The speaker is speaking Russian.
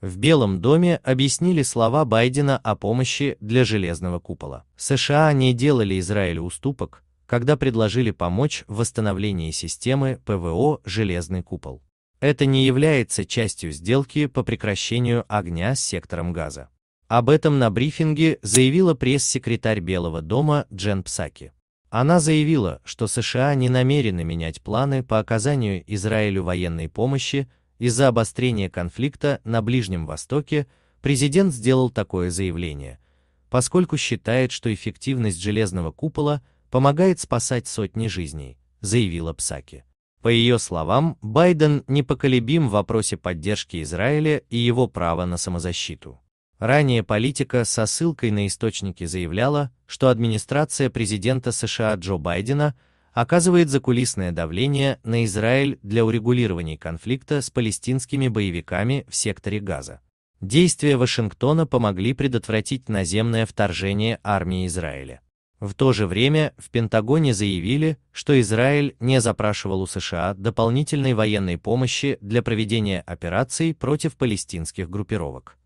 В Белом доме объяснили слова Байдена о помощи для железного купола. США не делали Израилю уступок, когда предложили помочь в восстановлении системы ПВО «Железный купол». Это не является частью сделки по прекращению огня с сектором газа. Об этом на брифинге заявила пресс-секретарь Белого дома Джен Псаки. Она заявила, что США не намерены менять планы по оказанию Израилю военной помощи из-за обострения конфликта на Ближнем Востоке президент сделал такое заявление, поскольку считает, что эффективность железного купола помогает спасать сотни жизней, заявила Псаки. По ее словам, Байден непоколебим в вопросе поддержки Израиля и его права на самозащиту. Ранее политика со ссылкой на источники заявляла, что администрация президента США Джо Байдена оказывает закулисное давление на Израиль для урегулирования конфликта с палестинскими боевиками в секторе Газа. Действия Вашингтона помогли предотвратить наземное вторжение армии Израиля. В то же время в Пентагоне заявили, что Израиль не запрашивал у США дополнительной военной помощи для проведения операций против палестинских группировок.